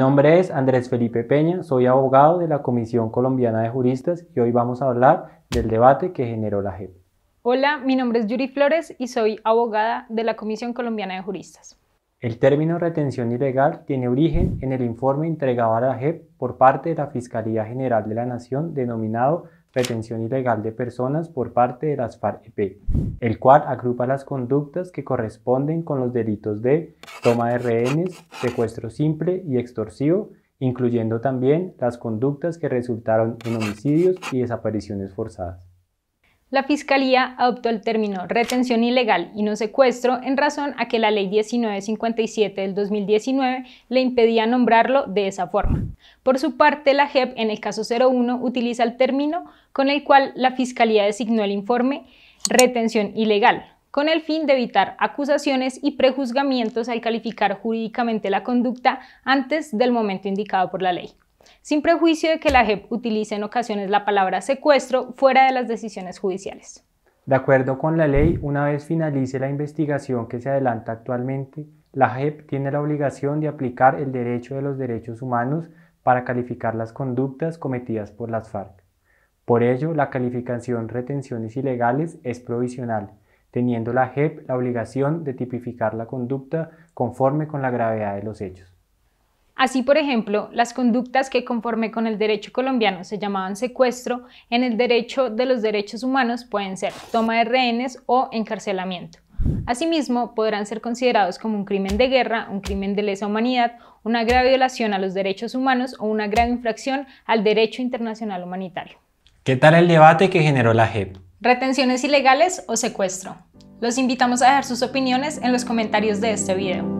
Mi nombre es Andrés Felipe Peña, soy abogado de la Comisión Colombiana de Juristas y hoy vamos a hablar del debate que generó la JEP. Hola, mi nombre es Yuri Flores y soy abogada de la Comisión Colombiana de Juristas. El término retención ilegal tiene origen en el informe entregado a la JEP por parte de la Fiscalía General de la Nación denominado retención ilegal de personas por parte de las FARC-EP, el cual agrupa las conductas que corresponden con los delitos de toma de rehenes, secuestro simple y extorsivo, incluyendo también las conductas que resultaron en homicidios y desapariciones forzadas la Fiscalía adoptó el término retención ilegal y no secuestro en razón a que la Ley 1957 del 2019 le impedía nombrarlo de esa forma. Por su parte, la JEP en el caso 01 utiliza el término con el cual la Fiscalía designó el informe retención ilegal, con el fin de evitar acusaciones y prejuzgamientos al calificar jurídicamente la conducta antes del momento indicado por la ley sin prejuicio de que la JEP utilice en ocasiones la palabra secuestro fuera de las decisiones judiciales. De acuerdo con la ley, una vez finalice la investigación que se adelanta actualmente, la JEP tiene la obligación de aplicar el derecho de los derechos humanos para calificar las conductas cometidas por las FARC. Por ello, la calificación retenciones ilegales es provisional, teniendo la JEP la obligación de tipificar la conducta conforme con la gravedad de los hechos. Así, por ejemplo, las conductas que conforme con el derecho colombiano se llamaban secuestro, en el derecho de los derechos humanos pueden ser toma de rehenes o encarcelamiento. Asimismo, podrán ser considerados como un crimen de guerra, un crimen de lesa humanidad, una grave violación a los derechos humanos o una grave infracción al derecho internacional humanitario. ¿Qué tal el debate que generó la JEP? ¿Retenciones ilegales o secuestro? Los invitamos a dejar sus opiniones en los comentarios de este video.